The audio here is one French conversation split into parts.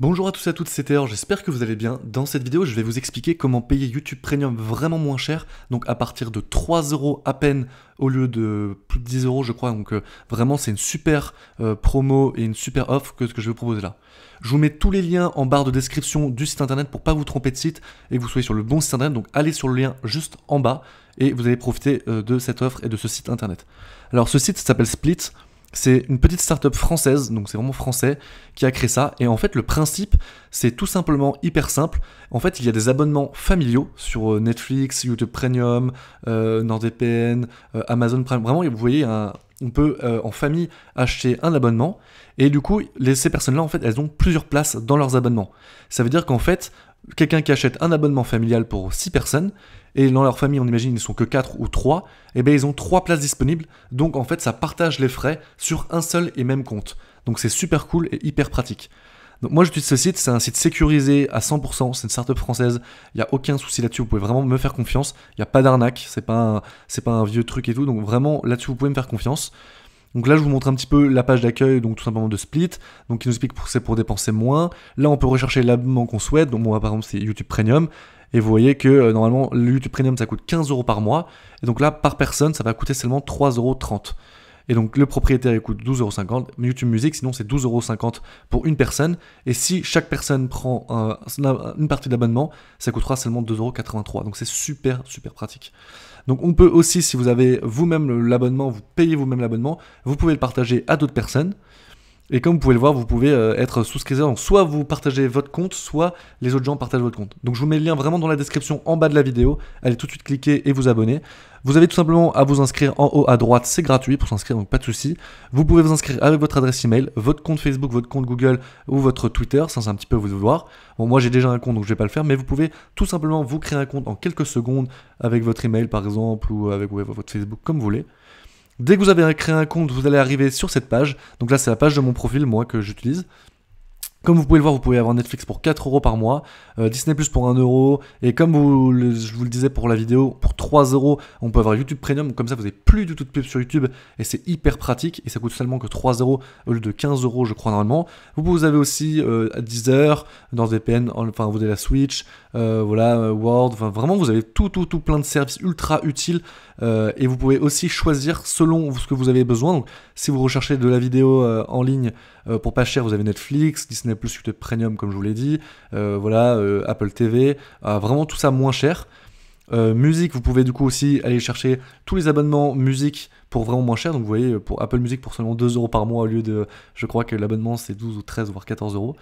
Bonjour à tous et à toutes, c'était or j'espère que vous allez bien. Dans cette vidéo, je vais vous expliquer comment payer YouTube Premium vraiment moins cher, donc à partir de 3 euros à peine au lieu de plus de 10 euros, je crois. Donc euh, vraiment, c'est une super euh, promo et une super offre que ce que je vais vous proposer là. Je vous mets tous les liens en barre de description du site internet pour pas vous tromper de site et que vous soyez sur le bon site internet. Donc allez sur le lien juste en bas et vous allez profiter euh, de cette offre et de ce site internet. Alors ce site s'appelle Split. C'est une petite startup française, donc c'est vraiment français, qui a créé ça. Et en fait, le principe, c'est tout simplement hyper simple. En fait, il y a des abonnements familiaux sur euh, Netflix, YouTube Premium, euh, NordVPN, euh, Amazon Prime. Vraiment, vous voyez, on peut en famille acheter un abonnement. Et du coup, ces personnes-là, en fait, elles ont plusieurs places dans leurs abonnements. Ça veut dire qu'en fait, quelqu'un qui achète un abonnement familial pour 6 personnes, et dans leur famille, on imagine, ils ne sont que 4 ou 3, et eh bien ils ont 3 places disponibles, donc en fait, ça partage les frais sur un seul et même compte. Donc c'est super cool et hyper pratique. Donc moi j'utilise ce site, c'est un site sécurisé à 100%, c'est une startup française, il n'y a aucun souci là-dessus, vous pouvez vraiment me faire confiance, il n'y a pas d'arnaque, c'est pas, pas un vieux truc et tout, donc vraiment là-dessus vous pouvez me faire confiance. Donc là, je vous montre un petit peu la page d'accueil, donc tout simplement de Split, donc qui nous explique que c'est pour dépenser moins. Là, on peut rechercher l'abonnement qu'on souhaite, donc moi par exemple c'est YouTube Premium, et vous voyez que euh, normalement le YouTube Premium ça coûte 15 euros par mois, et donc là par personne ça va coûter seulement 3,30 euros. Et donc le propriétaire il coûte 12,50€, YouTube Music, sinon c'est 12,50€ pour une personne. Et si chaque personne prend une partie de l'abonnement, ça coûtera seulement 2,83€. Donc c'est super, super pratique. Donc on peut aussi, si vous avez vous-même l'abonnement, vous payez vous-même l'abonnement, vous pouvez le partager à d'autres personnes. Et comme vous pouvez le voir, vous pouvez euh, être souscripteur. Donc soit vous partagez votre compte, soit les autres gens partagent votre compte. Donc je vous mets le lien vraiment dans la description en bas de la vidéo. Allez tout de suite cliquer et vous abonner. Vous avez tout simplement à vous inscrire en haut à droite, c'est gratuit pour s'inscrire, donc pas de souci. Vous pouvez vous inscrire avec votre adresse email, votre compte Facebook, votre compte Google ou votre Twitter, sans un petit peu vous voir. Bon, moi j'ai déjà un compte donc je vais pas le faire, mais vous pouvez tout simplement vous créer un compte en quelques secondes avec votre email par exemple ou avec votre Facebook comme vous voulez. Dès que vous avez créé un compte, vous allez arriver sur cette page. Donc là, c'est la page de mon profil, moi, que j'utilise. Comme vous pouvez le voir, vous pouvez avoir Netflix pour 4 euros par mois, euh, Disney Plus pour 1 euro, et comme vous, je vous le disais pour la vidéo, pour 3 euros, on peut avoir YouTube Premium, comme ça vous n'avez plus du tout de pub sur YouTube, et c'est hyper pratique, et ça coûte seulement que 3 euros au lieu de 15 euros, je crois, normalement. Vous, avez aussi euh, Deezer, dans VPN, enfin vous avez la Switch, euh, voilà, euh, Word, enfin vraiment vous avez tout, tout, tout plein de services ultra utiles, et vous pouvez aussi choisir selon ce que vous avez besoin. Donc si vous recherchez de la vidéo en ligne pour pas cher, vous avez Netflix, Disney plus que de Premium, comme je vous l'ai dit, euh, voilà, euh, Apple TV, vraiment tout ça moins cher. Euh, musique, vous pouvez du coup aussi aller chercher tous les abonnements musique pour vraiment moins cher. Donc vous voyez, pour Apple Music pour seulement 2 euros par mois au lieu de, je crois que l'abonnement c'est 12 ou 13 voire 14 euros.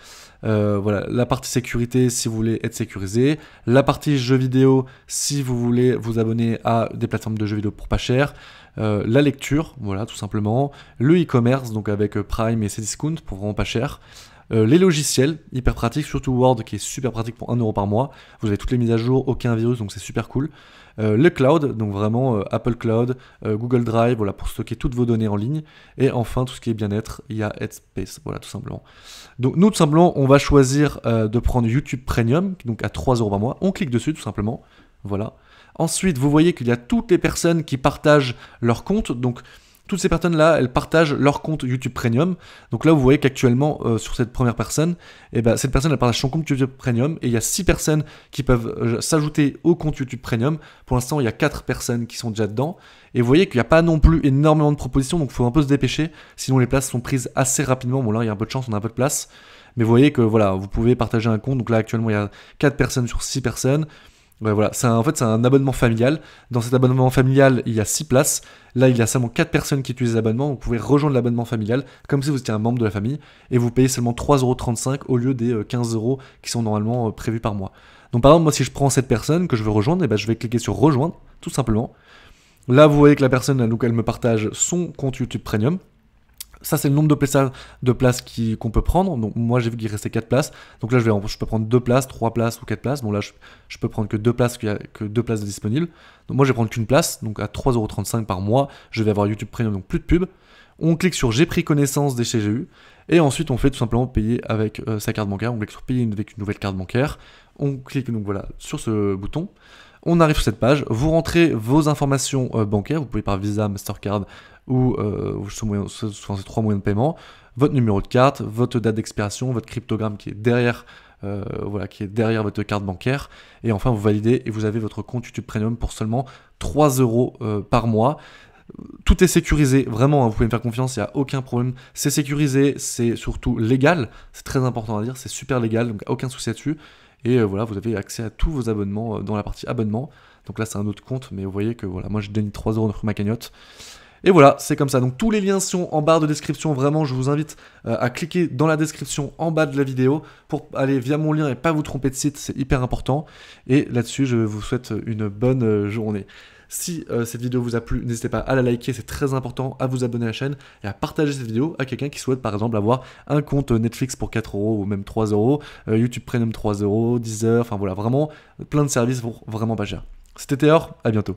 Voilà, la partie sécurité si vous voulez être sécurisé. La partie jeux vidéo si vous voulez vous abonner à des plateformes de jeux vidéo pour pas cher. la lecture, voilà tout simplement. Le e-commerce, donc avec Prime et Cdiscount pour vraiment pas cher. Euh, les logiciels, hyper pratiques, surtout Word qui est super pratique pour 1€ euro par mois. Vous avez toutes les mises à jour, aucun virus, donc c'est super cool. Euh, le cloud, donc vraiment euh, Apple Cloud, Google Drive, voilà, pour stocker toutes vos données en ligne. Et enfin, tout ce qui est bien-être, il y a Headspace, voilà, tout simplement. Donc nous, tout simplement, on va choisir de prendre YouTube Premium, donc à 3€ par mois. On clique dessus, tout simplement. Voilà. Ensuite, vous voyez qu'il y a toutes les personnes qui partagent leur compte, donc... Toutes ces personnes-là, elles partagent leur compte YouTube Premium. Donc là, vous voyez qu'actuellement, euh, sur cette première personne, eh ben, cette personne, elle partage son compte YouTube Premium. Et il y a 6 personnes qui peuvent euh, s'ajouter au compte YouTube Premium. Pour l'instant, il y a 4 personnes qui sont déjà dedans. Et vous voyez qu'il n'y a pas non plus énormément de propositions, donc il faut un peu se dépêcher. Sinon, les places sont prises assez rapidement. Bon, là, il y a un peu de chance, on a un peu de place. Mais vous voyez que voilà, vous pouvez partager un compte. Donc là, actuellement, il y a 4 personnes sur 6 personnes voilà, c'est en fait c'est un abonnement familial. Dans cet abonnement familial, il y a 6 places. Là, il y a seulement 4 personnes qui utilisent l'abonnement. Vous pouvez rejoindre l'abonnement familial comme si vous étiez un membre de la famille et vous payez seulement 3,35€ au lieu des 15€ euh, qui sont normalement euh, prévus par mois. Donc par exemple, moi si je prends cette personne que je veux rejoindre, et eh ben, je vais cliquer sur rejoindre tout simplement. Là, vous voyez que la personne, elle me partage son compte YouTube Premium. Ça, c'est le nombre de places, qu'on peut prendre. Donc, moi, j'ai vu qu'il restait 4 places. Donc là, je, vais, je peux prendre 2 places, 3 places ou 4 places. Bon, là, je, peux prendre que 2 places, que places disponibles. Donc, moi, je vais prendre qu'une place. Donc, à 3,35€ par mois, je vais avoir YouTube Premium, donc plus de pub On clique sur J'ai pris connaissance des CGU. Et ensuite, on fait tout simplement payer avec euh, sa carte bancaire. On clique sur Payer avec une nouvelle carte bancaire. On clique donc voilà sur ce bouton. On arrive sur cette page, vous rentrez vos informations euh, bancaires, vous pouvez par Visa, Mastercard ou euh, ces trois moyens de paiement, votre numéro de carte, votre date d'expiration, votre cryptogramme qui est derrière. Euh, voilà, qui est derrière votre carte bancaire. Et enfin, vous validez et vous avez votre compte YouTube Premium pour seulement 3 euros euh, par mois tout est sécurisé, vraiment, hein, vous pouvez me faire confiance, il n'y a aucun problème. C'est sécurisé, c'est surtout légal, c'est très important à dire, c'est super légal, donc aucun souci là-dessus. Et euh, voilà, vous avez accès à tous vos abonnements euh, dans la partie abonnement. Donc là, c'est un autre compte, mais vous voyez que voilà, moi je donne 3 euros ma cagnotte. Et voilà, c'est comme ça. Donc tous les liens sont en barre de description. Vraiment, je vous invite euh, à cliquer dans la description en bas de la vidéo pour aller via mon lien et pas vous tromper de site. C'est hyper important. Et là-dessus, je vous souhaite une bonne journée. Si euh, cette vidéo vous a plu, n'hésitez pas à la liker, c'est très important, à vous abonner à la chaîne et à partager cette vidéo à quelqu'un qui souhaite par exemple avoir un compte Netflix pour 4 euros ou même 3 euros, euh, YouTube Premium 3 euros, Deezer, enfin voilà, vraiment plein de services pour vraiment pas cher. C'était Théor, à bientôt.